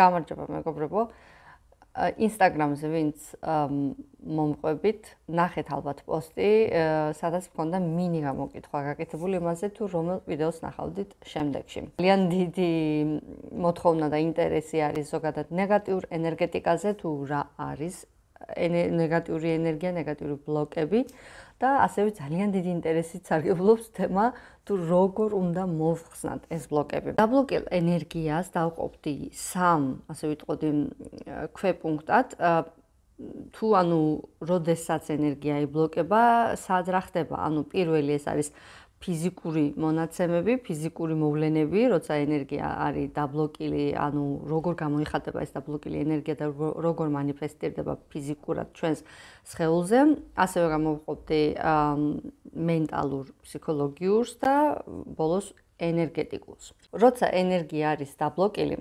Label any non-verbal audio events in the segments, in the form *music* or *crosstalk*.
გამარჯობა მეგობრებო. ინსტაგრამზე ვინც მომყვებით, ნახეთ ალბათ პოსტი, სადაც მქონდა მინი გამოკითხვა გაკეთებული იმაზე, თუ რომელ ვიდეოს ნახავდით შემდეგში. ძალიან დიდი მოთხოვნა და ინტერესი არის ზოგადად ნეგატიურ ენერგეტიკაზე, თუ რა არის ნეგატიური ენერგია, ნეგატიური ბლოკები. და ასევე ძალიან დიდი ინტერესით სარგებლობს თემა თუ როგორ უნდა მოხსნათ ეს ბლოკები. დაბლოკილ ენერგიას დავყოფდი 3, ასე ვიტყოდი, ქვეპუნქტად. თუ ანუ როდესაც ენერგია იბლოკება, სად რა ხდება? ანუ პირველი ეს არის ფიზიკური მონაცემები, ფიზიკური მოვლენები, როცა ენერგია არის დაბლოკილი, ანუ როგორ გამოიხატება ეს დაბლოკილი ენერგია და როგორ манифеסטירდება ფიზიკურად ჩვენს სხეულზე, ასევე გამოვყოფდი მენტალურ, ფსიქოლოგიურს და ბოლოს ენერგეტიკულს. როცა ენერგია არის დაბლოკილი,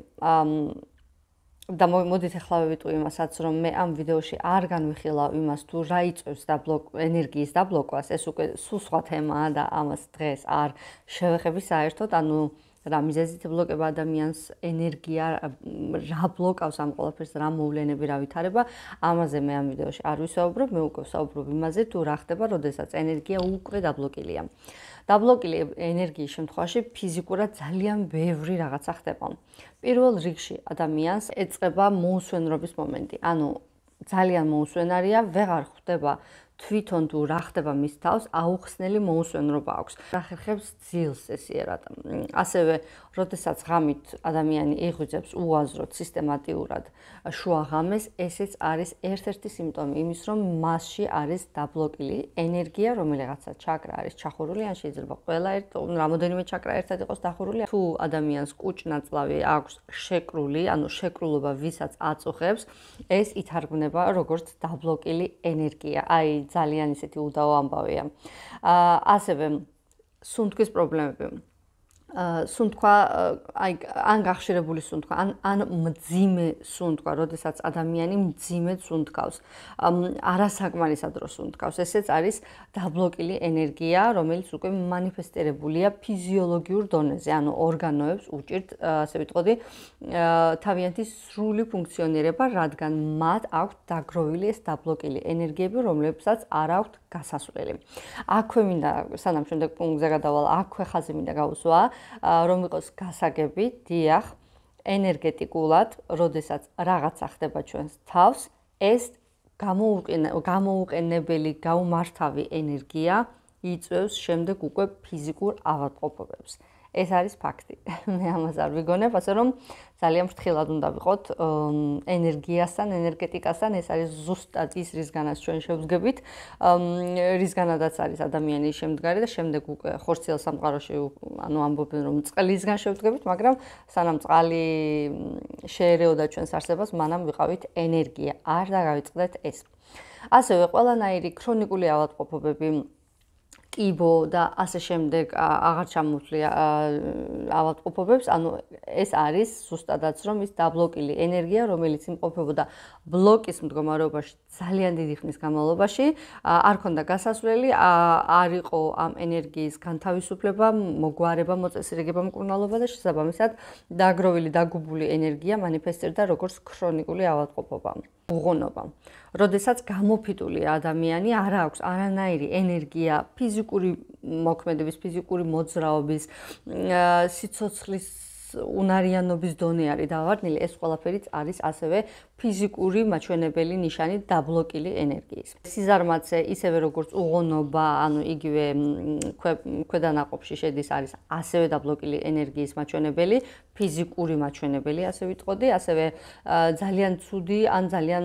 და მოდით ახლა ვიტყვი იმასაც, რომ მე ამ ვიდეოში არ განვიხილავ იმას, თუ რა იწევს და ბლოკ ენერგიის დაბლოკვას, ეს უკვე სულ სხვა თემაა და ამას დღეს არ შევეხები საერთოდ, ანუ რა მიზეზით ბლოკება ადამიანს ენერგია, რა ბლოკავს ამ ყველაფერს, რა მოვლენები რა ვითარება, ამაზე მე ამ ვიდეოში არ ვისაუბრობ, მე უკვე ვსაუბრობ იმაზე, თუ რა ხდება, როდესაც ენერგია უკვე დაბლოკილია. დაბლოკილი ენერგიის შემთხვევაში ფიზიკურად ძალიან ბევრი რაღაცა ხდება. პირველ რიგში ადამიანს ეწება მოუსვენრობის მომენტი. ანუ ძალიან მოუსვენარია, ვეღარ ხვდება თვითონ თუ რა ხდება მის თავს, აუხსნელი მოუსვენრობა აქვს. რა ხერხებს ძილს ეს ერატა. ასევე, როდესაც ღამით ადამიანი იღვიძებს უაზროდ სისტემატიურად შუა ღამეს, ესეც არის ერთ-ერთი სიმპტომი იმის, რომ მასში არის დაბლოკილი ენერგია, რომელიღაცა ჩაკრა არის ჩახურული, ან შეიძლება ყველა ერთ ან რამოდენიმე ჩაკრა ერთად იყოს დახურული. თუ ადამიანს კუჭნაწლავი აქვს შეკრული, ანუ შეკრულობა ვისაც აწუხებს, ეს ითარგმნება როგორც დაბლოკილი ენერგია. აი ძალიან ისეთი უდაო ამბავია. აა ასევე სუნთქვის პრობლემები. სუნ თქვა აი ან გახშირებული სუნ თქვა ან ან მძიმე სუნ თქვა როდესაც ადამიანი მძიმე სუნ თქავს არასაკმარისად დრო სუნ თქავს ესეც არის დაბლოკილი ენერგია რომელიც უკვე манифеსტირებულია ფიზიოლოგიურ დონეზე ანუ ორგანოებს უჭირთ ასე ვიტყოდი თავიანთი სრული ფუნქციონირება რადგან მათ აქვთ დაგროვილი ეს დაბლოკილი ენერგიები რომლებსაც არ აქვთ გასასვლელი აქვე მინდა სანამ შემდეგ პუნქტზე გადავალ აქვე ხაზი მინდა გავუსვა აა რომ იყოს გასაგები, დიახ, ენერგეტიკულად, როდესაც რაღაცა ხდება ჩვენს თავს, ეს გამოუყენებელი, გაუმართავი ენერგია იწევს შემდეგ უკვე ფიზიკურ ავადმყოფობებს. ეს არის ფაქტი. *laughs* მე ამას არ ვიგონებ, ასე რომ ძალიან ფრთხილად უნდა ვიყოთ ენერგიასთან, ენერგეტიკასთან, ეს არის ზუსტად ის რისგანაც ჩვენ შევძგებით, რისგანაც არის ადამიანის შემდგარი და შემდეგ უკვე ხორციელ სამყაროში ანუ ამბობენ რომ წყლისგან შევძგებით, მაგრამ სანამ წყალი შეერეოდა ჩვენს არსებას, მანამ ვიყავით ენერგია. არ დაგავიწყდეთ ეს. ასევე ყველანაირი ქრონიკული ავადმყოფობები კიბო და ასე შემდეგ აღარ ჩამოვთლია ავადმყოფობებს, ანუ ეს არის ზუსტადაც რომ ის დაბლოკილი ენერგია, რომელიც იმყოფებოდა ბლოკის მდგომარეობაში ძალიან დიდი ხნის განმავლობაში, არ ქონდა გასასვლელი, არ იყო ამ ენერგიის განთავისუფლება, მოგვარება, მოწესრიგება, მკურნალობა და შესაბამისად დაგროვილი, დაგუბული ენერგია манифеסטרდა როგორც ქრონიკული ავადმყოფობა. უღონობა. როდესაც გამოფიტული ადამიანი არ აქვს არანაირი ენერგია, ფიზიკური მოქმედების, ფიზიკური მოძრაობის, სიცოცხლის უნარიანობის დონე არის დავარდნილი, ეს ყველაფერიც არის ასევე ფიზიკური მაჩვენებელი ნიშანი დაბლოკილი ენერგიის. სიზარმაცე, ისევე როგორც უღონობა, ანუ იგივე ქვედანაყოფში შედის არის ასევე დაბლოკილი ენერგიის მაჩვენებელი, ფიზიკური მაჩვენებელი, ასე ვიტყოდი, ასევე ძალიან ცუდი ან ძალიან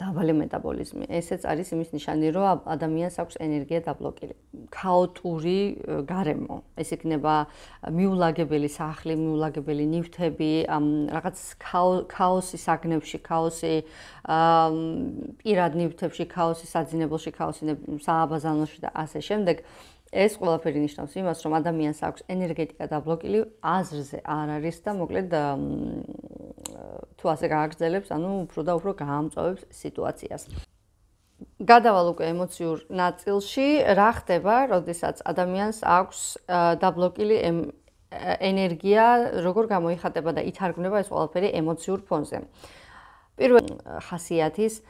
დაბალი მეტაბოლიზმი. ესეც არის იმის ნიშანი, რომ ადამიანს აქვს ენერგია დაბლოკილი. ქაოტური გარემო. ეს იქნება მიულაგებელი სახლი, მიულაგებელი ნივთები, რაღაც ქაოსი საგნებში, ქაოსი პირად ნივთებში, ქაოსი საძინებელში, ქაოსი სააბაზანოში და ასე შემდეგ. ეს ყველაფერი ნიშნავს იმას, რომ ადამიანს აქვს ენერგეტიკა დაბლოკილი, აზრზე არ არის და მოკლედ თუ ასე გააგრძელებს, ანუ უფრო და უფრო გაამწოვებს სიტუაციას. გადავალ უკვე ემოციურ ნაწილში, რა ხდება, როდესაც ადამიანს აქვს დაბლოკილი ენერგია, როგორ გამოიხატება და ითარგმნება ეს ყველაფერი ემოციურ ფონზე. პირველ ხასიათის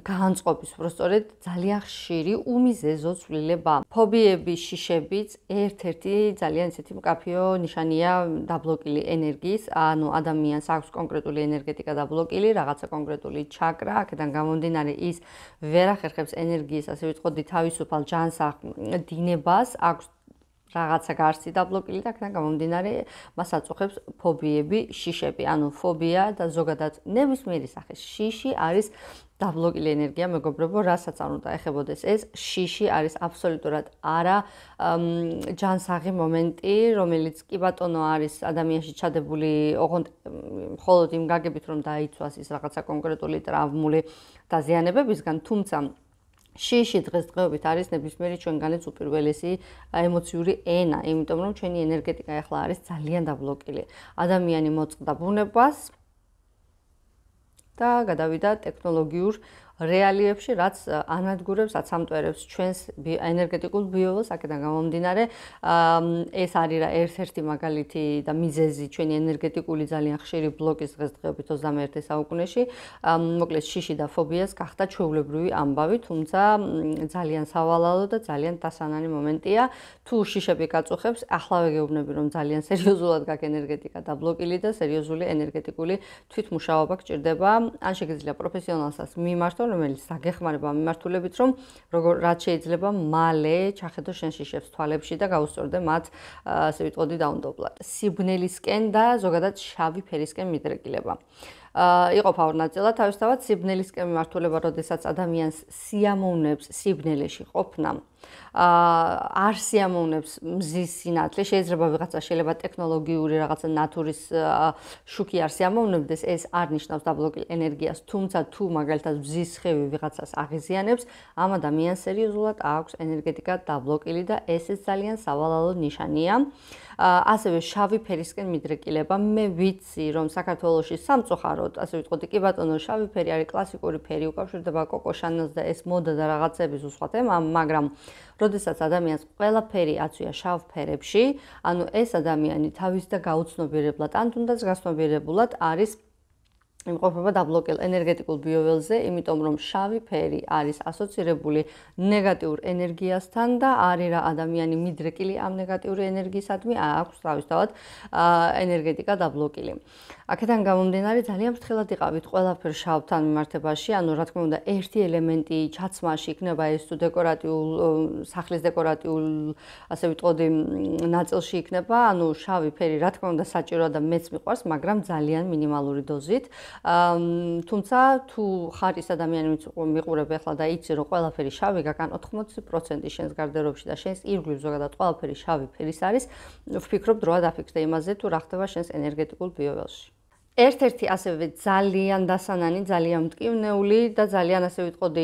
განწყობის უფრო სწორედ ძალიან ხშირი უმიზეზო ცვლილება. ფობიების შიშებიც ერთ-ერთი ძალიან ისეთი მკაფიო ნიშანია დაბლოკილი ენერგიის, ანუ ადამიანს აქვს კონკრეტული ენერგეტიკა დაბლოკილი, რაღაცა კონკრეტული ჩაკრა, აქედან გამომდინარე ის ვერ ახერხებს ენერგიის, ასე ვიტყოდი, თავისუფალ ჯანს დინებას, აქვს რაღაცა გარსი დაბლოკილი და აქედან გამომდინარე მას აწუხებს ფობიები, შიშები. ანუ ფობია და ზოგადად ნებისმიერი სახის შიში არის დაბლოკილი ენერგია მეგობრებო, რასაც არ უნდა ეხებოდეს. ეს შიში არის აბსოლუტურად არა ჯანსაღი მომენტი, რომელიც კი ბატონო არის ადამიანში ჩადებული, ოღონდ მხოლოდ იმ გაგებით რომ დაიცვას ის რაღაცა კონკრეტული ტრავმული დაზიანებებისგან, თუმცა შიში დღესდღეობით არის ნებისმიერი ჩვენგანაც უპირველესი ემოციური ენა, იმიტომ რომ ჩვენი ენერგეტიკა ახლა არის ძალიან დაბლოკილი. ადამიანი მოწყდა ბუნებას, და გადავიდა ტექნოლოგიურ რეალიებში, რაც ანადგურებს, რაც ამტვერებს ჩვენს ენერგეტიკულ ბიოლოს, აქედან გამომდინარე, ეს არის რა ერთ-ერთი მაგალითი და მიზეზი ჩვენი ენერგეტიკული ძალიან ხშირი ბლოკის დღესდღეობით 21-ე საუკუნეში, მოკლედ შიში და ფობიას გახდა ჩვეულებრივი ამბავი, თუმცა ძალიან სავალალო და ძალიან დასანანი მომენტია, თუ შიშები გაწუხებს, ახლავე გეუბნები რომ ძალიან სერიოზულად გაქ ენერგეტიკა და ბლოკილი და სერიოზული ენერგეტიკული თვითმუშაობა გჭირდება, ან შეიძლება პროფესიონალსაც მიმართონ, რომელიც დაგეხმარება მიმართულებით, რომ როგორ რაც შეიძლება მალე ჩახედო შენში შეფს თვალებში და გაუსწორდე მათ, ასე ვიტყოდი, დაუნდობლად. სიბნელისკენ და ზოგადად შავი ფერისკენ მიდრეკილება. იყო ფაურნაძელა თავისთავად სიბნელისკენ მიმართულება, როდესაც ადამიანს სიამოვნებს სიბნელეში ყოფნა. ა არ სიამოვნებს მზის სინათლე, შეიძლება ვიღაცა შეიძლება ტექნოლოგიური რაღაცა ნატურის შუქი არ სიამოვნებს, ეს არ ნიშნავს დაბლოკილ ენერგიას, თუმცა თუ მაგალითად მზის ხევი ვიღაცას აღიზიანებს, ამ ადამიანს სერიოზულად აქვს ენერგეტიკა დაბლოკილი და ესეც ძალიან სავალალო ნიშანია. ასევე შავი ფერისკენ მიდრეკილება. მე ვიცი, რომ საქართველოსში სამწუხაროდ, ასე ვიტყოდი, კი ბატონო, შავი ფერი არის კლასიკური ფერი, უკავშირდება კოკო შანელს და ეს მოდა და რაღაცების უცხო თემა, მაგრამ როდესაც ადამიანს ყველაფერი აცვია შავ ფერებში, ანუ ეს ადამიანი თავის და გაუცნობიერებლად, ან თუნდაც გასნობიერებულად არის იმყოფება დაბლოკილ ენერგეტიკულ ბიოველზე, იმიტომ რომ შავი ფერი არის ასოცირებული ნეგატიურ ენერგიასთან და არის რა ადამიანი მიდრეკილი ამ ნეგატიური ენერგიისადმი აქვს თავისთავად ენერგეტიკა დაბლოკილი. აქედან გამომდინარე ძალიან ფრთხილად იყავით ყველაფერ შავთან მიმართებაში, ანუ რა თქმა უნდა, ერთი ელემენტი ჩაცმაში იქნება ეს თუ დეკორატიულ სახლის დეკორატიულ ასე ვიტყოდი ნაწილში იქნება, ანუ შავი ფერი რა თქმა უნდა საჭიროა და მეც მიყვარს, მაგრამ ძალიან მინიმალური დოზით. თუმცა თუ ხარ ის ადამიანი ვინც მიყურება ახლა და იცი რომ ყველაფერი შავი გაკან 80% შენს გარდერობში და შენს ირგვლივ ზოგადად ყველაფერი შავი ფერის არის ვფიქრობ დროა დაფიქრდე იმაზე თუ რა ხდება შენს ენერგეტიკულ ბიოველში ერთ-ერთი ასევე ძალიან დასანანი, ძალიან მტკივნეული და ძალიან ასე ვიტყოდი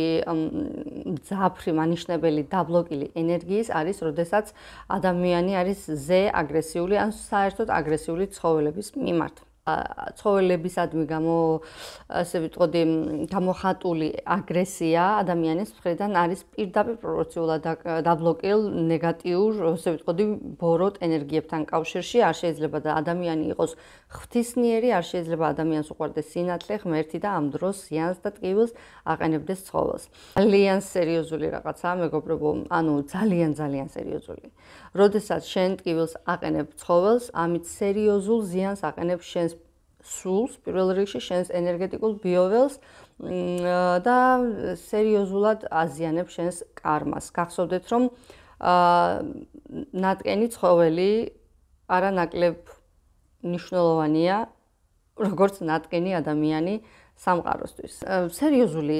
ძაფრი მანიშნებელი დაბლოკილი ენერგიის არის, როდესაც ადამიანი არის ზე აგრესიული, ან საერთოდ აგრესიული ცხოველების მიმართ. ცხოველებისადმი გამო ასე ვიტყოდი გამოხატული აგრესია ადამიანის მხრიდან არის პირდაპირ პროპორციულად დაბლოკილ ნეგატიურ ასე ვიტყოდი ბოროტ ენერგიებთან კავშირში არ შეიძლება და ადამიანი იყოს ღვთისნიერი არ შეიძლება ადამიანს უყურდეს სინათლე ღმერთი და ამ დროს ზიანს და ტკივილს აყენებდეს ცხოველს ძალიან სერიოზული რაღაცაა მეგობრებო ანუ ძალიან ძალიან სერიოზული როდესაც შენ ტკივილს აყენებ ცხოველს ამით სერიოზულ ზიანს აყენებ შენს სულს, პირველ რიგში შენს ენერგეტიკულ ბიოველს და სერიოზულად აზიანებს შენს კარმას. გახსოვდეთ, რომ აა ნატკენი ცხოველი არანაკლებ მნიშვნელოვანია როგორც ნატკენი ადამიანი, სამყაროსთვის. სერიოზული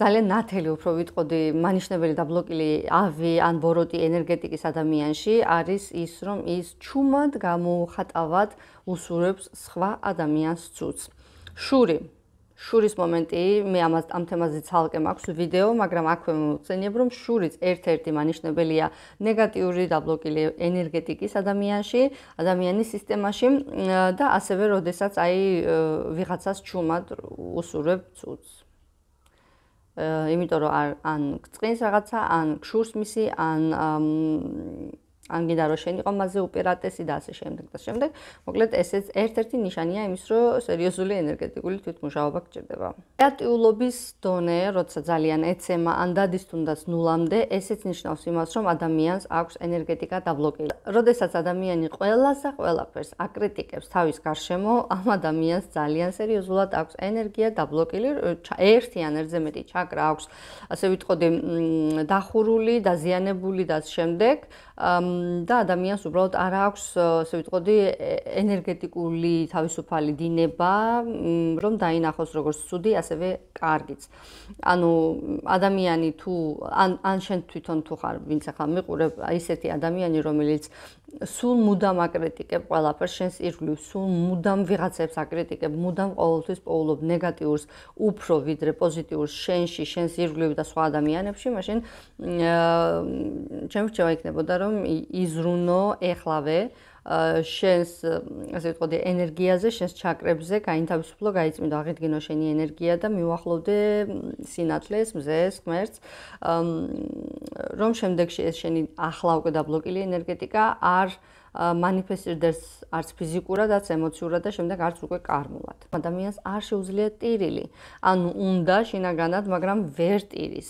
ძალიან ნათელი უფრო ვიტყოდი, მანიშნებელი და ბლოკილი ავი ან ბოროტი ენერგეტიკის ადამიანში არის ის, რომ ის ჩუმად გამოუხატავად უსურებს სხვა ადამიანს ცუც. შური, შურის მომენტი, მე ამას ამ თემაზე ძალკე მაქვს ვიდეო, მაგრამ აქვე მოვცენიებ, რომ შურის ერთ-ერთი მნიშვნელობელია ნეგატიური დაბლოკილი ენერგეტიკის ადამიანში, ადამიანის სისტემაში და ასევე, როდესაც აი ვიღაცას ჩუმად უსურებ ცუც. აი, იმიტომ რომ ან გწყინს რაღაცა, ან შურს მისი, ან ანგინა რო შენ იყო მასზე უპირატესი და ასე შემდეგ და შემდეგ. მოკლედ ესეც ერთ-ერთი ნიშანია იმის, რომ სერიოზული ენერგეტიკული თვითმუშაობა გჭირდება. კრეატიულობის დონე, როცა ძალიან ეცემა ან დადის თუნდაც ნულამდე, ესეც ნიშნავს იმას, რომ ადამიანს აქვს ენერგეტიკა დაბლოკილი. როდესაც ადამიანი ყველასა ყველაფერს აკრიტიკებს თავის გარშემო, ამ ადამიანს ძალიან სერიოზულად აქვს ენერგია დაბლოკილი. ერთი ან ერთზე მეტი ჩაკრა აქვს, ასე ვიტყოდი, დახურული, დაზიანებული და ამ შემდეგ და ადამიანს უბრალოდ არ აქვს, ასე ვიტყოდი, ენერგეტიკული თავისუფალი დინება, რომ დაინახოს როგორც ცუდი, ასევე კარგიც. ანუ ადამიანი თუ ან ან შენ თვითონ თუ ხარ, ვინც ახლა მიყურებ, ისეთი ადამიანი, რომელიც სულ მუდამ აკრიტიკებ ყველაფერს, შენს ირგვლივ სულ მუდამ ვიღაცებს აკრიტიკებ, მუდამ ყოველთვის პოულობ ნეგატიურს, უფრო ვიდრე პოზიტიურს შენში, შენს ირგვლივ და სხვა ადამიანებში, მაშინ აა ჩემს შევაიქნებოდა, რომ რომ იზრუნო ეხლავე შენს ასე ვთქვათ ენერგიაზე, შენს ჩაკრებზე, გაინთავისუფლო, გაიწმინდო, აღიდგინო შენი ენერგია და მიუახლოვდე სინათლეს, მზეს, ღმერთს, რომ შემდეგში ეს შენი ახლა უკვე დაბლოკილი ენერგეტიკა არ манифестирდეს არც ფიზიკურად, არც ემოციურად და შემდეგ არც უკვე კარმულად. ადამიანს არ შეუძლია ტირილი, ანუ უნდა შინაგანად, მაგრამ ვერ ტირის.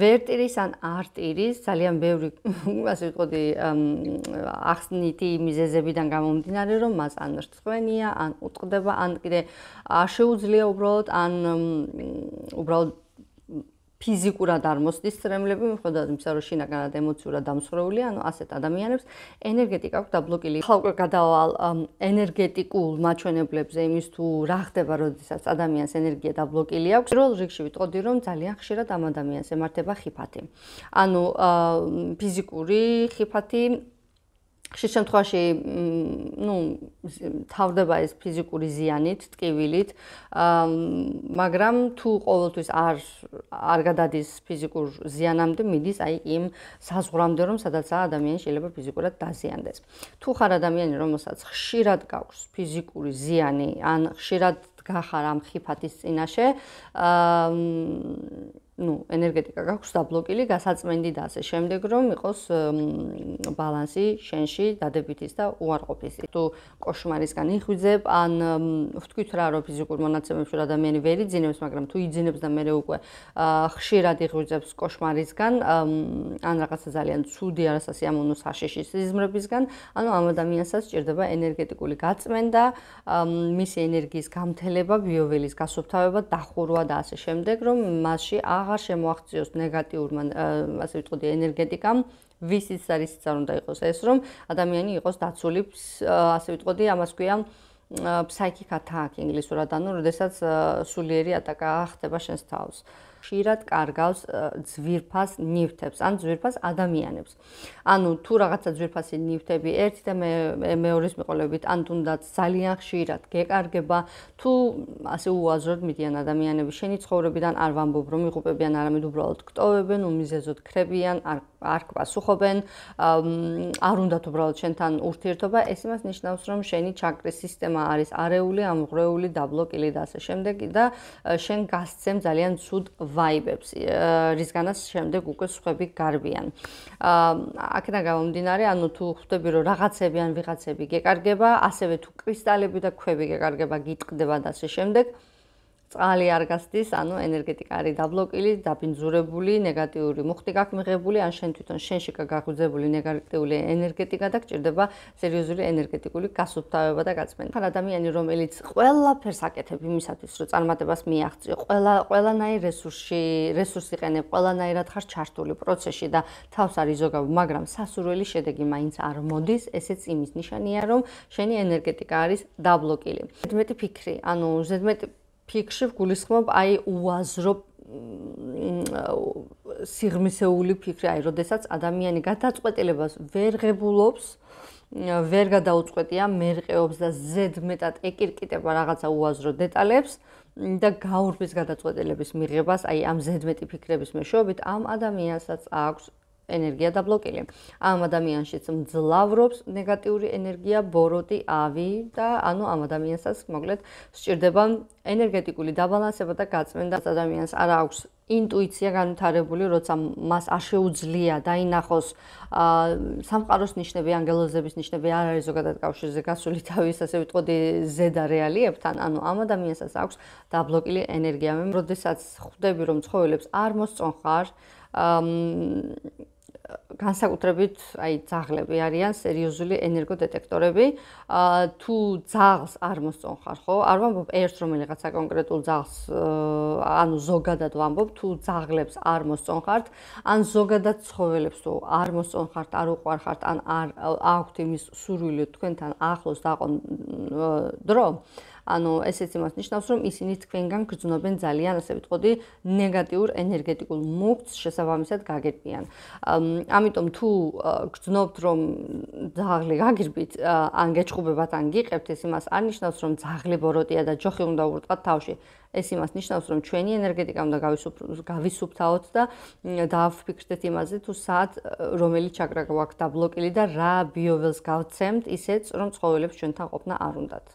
ვერ ტირის ან არ ტირის, ძალიან ბევრი, *laughs* ასე ვიტყოდი, ახსნითი მიზეზებიდან გამომდინარე, რომ მას ან რწმენია, ან უტყდება, ან კიდე არ შეუძლია უბრალოდ, ან უბრალოდ ფიზიკურად არ მოსდის ცრემლები, მიხედავთ იმისა, რომ შინაგანად ემოციურად დამსხროულია, ანუ ასეთ ადამიანებს ენერგეტიკა აქვს დაბლოკილი. ხალხი გადავალ ენერგეტიკულ მაჩვენებლებზე იმის თუ რა ხდება, როდესაც ადამიანს ენერგია დაბლოკილი აქვს. პირველ რიგში ვიტყოდი, რომ ძალიან ხშირად ამ ადამიანს ემართება ხიფათი. ანუ ფიზიკური ხიფათი ხშირ შემთხვევაში ნუ თავდება ეს ფიზიკური ზიანით, ტკივილით, მაგრამ თუ ყოველთვის არ არ გადადის ფიზიკურ ზიანამდე, მიდის აი იმ საზღვრამდე, რომ სადაცა ადამიანი შეიძლება ფიზიკურად დაზიანდეს. თუ ხარ ადამიანი, რომელსაც ხშირად გაქვს ფიზიკური ზიანი, ან ხშირად გახარ ამ ხიფათის წინაშე, აა ну, энергетика გაქვს დაბლოკილი, გასაწმენდი და ასე შემდეგ, რომ იყოს ბალანსი შენში დადებითის და უარყოფის. თუ кошмарისგან იხვიძებ, ან ვთქვით რა, რომ ფიზიკურ მონაცემებში ადამიანი ვერ იძინებს, მაგრამ თუ იძინებს და მე უკვე ხშირად იხვიძებს кошмарისგან, ან რაღაცა ძალიან ცუდი არასასი ამონო საშიში სიზმრებისგან, ანუ ამ ადამიანსაც ჭირდება ენერგეტიკული გაწმენდა, მისი ენერგიის გამთელება, ბიოველის გასუფთავება, დახურვა და ასე შემდეგ, რომ მასში აღ აღარ შემოაღწიოს ნეგატიურმა ასე ვიტყოდი ენერგეტიკამ ვისიც არის ის არ უნდა იყოს ეს რომ ადამიანი იყოს დაცული ასე ვიტყოდი ამას ქვია psychic attack ინგლისურად ანუ შესაძაც სულიერი ატაკა ხდება შენს თავს აა ხშირად კარგავს ძვირფას ნივთებს, ან ძვირფას ადამიანებს. ანუ თუ რაღაცა ძვირფასი ნივთები ერთი და მე მეორის მიყოლებით, ან თუნდაც ძალიან ხშირად გეკარგება, თუ ასე უაზროდ მიდიან ადამიანები შენი ცხოვრებიდან, არ ვამბობ რომ იღუპებიან, არამედ უბრალოდ ქტოვებენ, უმიზეზოდ ქრებიან, არ არ გასუხობენ, არ უნდათ უბრალოდ შენთან ურთიერთობა, ეს იმას ნიშნავს, რომ შენი ჩაკრის სისტემა არის არეული, ამღრეული, დაბლოკილი და ასე შემდეგ და შენ გასცემ ძალიან ცუდ ვაიბებს, რისგანაც შემდეგ უკვე სხვები გარბიან. აა აქედან გამომდინარე, ანუ თუ ხვდები რომ რაღაცები ან ვიღაცები გეკარგება, ასევე თუ კრისტალები და ქვები გეკარგება, გიტყდება და ასე შემდეგ, წყალი არ გასდის, ანუ ენერგეტიკა არის დაბლოკილი, დაბინძურებული, ნეგატიური მუხტი გაქვს მიღებული, ან შენ თვითონ შენში გაგაგუძებული ნეგატიული ენერგეტიკა და გჭირდება სერიოზული ენერგეტიკული გასუფთავება და გაწმენდა. ხარ ადამიანი, რომელიც ყველაფერს აკეთებ იმისათვის, რომ წარმატებას მიაღწიო, ყველა ყველანაირ რესურსში, რესურსი ყენებ, ყველანაირად ხარ ჩართული პროცესში და თავს არ იზოგავ, მაგრამ სასურველი შედეგი მაინც არ მოდის, ესეც იმის ნიშანია, რომ შენი ენერგეტიკა არის დაბლოკილი. ზედმეტი ფიქრი, ანუ ზედმეტი ფიქში ვგულისხმობ აი უაზრო სიღრმისეული ფიქრი, აი, როდესაც ადამიანი გადაწყვეტილებას ვერ ღებულობს, ვერ გადაუწყვეტია, მერყეობს და ზედ მეტად ეკირკიტება რაღაცა უაზრო დეტალებს და გაურბის გადაწყვეტილების მიღებას, აი, ამ ზედ მეტი ფიქრების მეშვეობით ამ ადამიანსაც აქვს ენერგია დაბლოკილი. ამ ადამიანშიც მძლავრობს ნეგატიური ენერგია, ბოროტი, ავი და ანუ ამ ადამიანსაც მოკლედ სჭირდება ენერგეტიკული დაბალანსება და გაწმენდა. ადამიანს არ აქვს ინტუიცია განვითარებული, როცა მას არ შეუძლია დაინახოს სამყაროს ნიშნები, ანგელოზების ნიშნები არ არის ზოგადად კავშირზე გასული თავის ასე ვიტყოდი ზედა რეალიებთან, ანუ ამ ადამიანსაც აქვს დაბლოკილი ენერგია. მე როდესაც ხვდები რომ ცხოველებს არ მოსწონ ხარ, აა განსაკუთრებით აი ძაღლები არიან სერიოზული ენერგოდეტექტორები. აა თუ ძაღლს არ მოსწონხარ, ხო? არ ვამბობ ერთ რომელიღაცა კონკრეტულ ძაღლს, ანუ ზოგადად ვამბობ, თუ ძაღლებს არ მოსწონხართ, ან ზოგადად ცხოველებს თუ არ მოსწონხართ, არ უყვარხართ, ან არ აქვთ იმის სურვილი თქვენთან ახლოს დაყოს დრო, ანუ ესეც იმას ნიშნავს, რომ ისინი თქვენგან გრძნობენ ძალიან, ასე ვთქვი, ნეგატიურ ენერგეტიკულ მოხს შესაბამისად გაგერბიან. ამიტომ თუ გრძნობთ, რომ ძაღლი გაგირბით, ან გეჭუბებათ, ან გიყებთ, ეს იმას არ ნიშნავს, რომ ძაღლი ბოროტია და ჯოხი უნდა ურტყათ თავში. ეს იმას ნიშნავს, რომ ჩვენი ენერგეტიკა უნდა გავისუფთავოთ და დააფიქრდეთ იმაზე, თუ საათ რომელი ჩაკრა გვაქვს დაბლოკილი და რა ბიოველს გავცემთ, ისეც რომ ცხოველებს ჩვენთან ყოფნა არ უნდათ.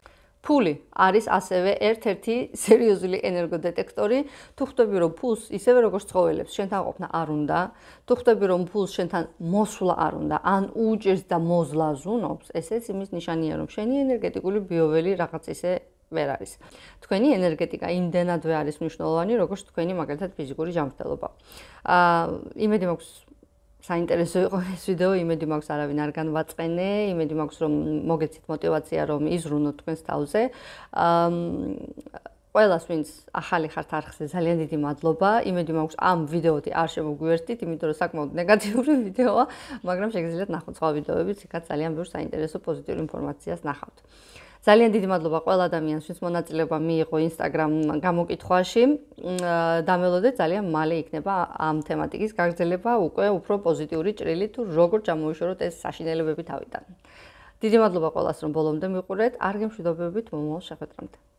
ფული არის ასევე ერთ-ერთი სერიოზული ენერგოდეტექტორი. თუ ხვდები რომ ფულს ისევე როგორც ცხოველებს შენთან ყოფნა არ უნდა, თუ ხვდები რომ ფულს შენთან მოსვლა არ უნდა, ან უჭერს და მოსლა ზუნობს, ესეც იმის ნიშანია რომ შენი ენერგეტიკული ბიოველი რაღაც ისე ვერ არის. თქვენი ენერგეტიკა იმდენადვე არის მნიშვნელოვანი, როგორც თქვენი მაგალითად ფიზიკური ჯანმრთელობა. აა იმედი მაქვს საინტერესო იყო ეს ვიდეო, იმედი მაქვს არავინ არ განვაწყენე, იმედი მაქვს რომ მოგეცით мотиваცია რომ იზრუნოთ თქვენს თავზე. აა ყველას ვინც ახალი ხართ არხზე ძალიან დიდი მადლობა. იმედი მაქვს ამ ვიდეოთი არ შემოგვიერთდით, იმიტომ რომ საკმაოდ ნეგატიური ვიდეოა, მაგრამ შეგიძლიათ ნახოთ სხვა ვიდეოებიც, იქაც ძალიან ბევრი საინტერესო პოზიტიური ინფორმაციას ნახავთ. აა ძალიან დიდი მადლობა ყველა ადამიანს, ვინც მონაწილეობა მიიღო Instagram გამოკითხვაში. დამელოდე ძალიან მალე იქნება ამ თემატიკის გაგრძელება უკვე უფრო პოზიტიური ჭრილი თუ როგორ ჩამოვიშოროთ ეს საშინელებები თავიდან. დიდი მადლობა ყველას, რომ ბოლომდე მიყურეთ. არ გემშვიდობებით მომავალ შეხვედრამდე.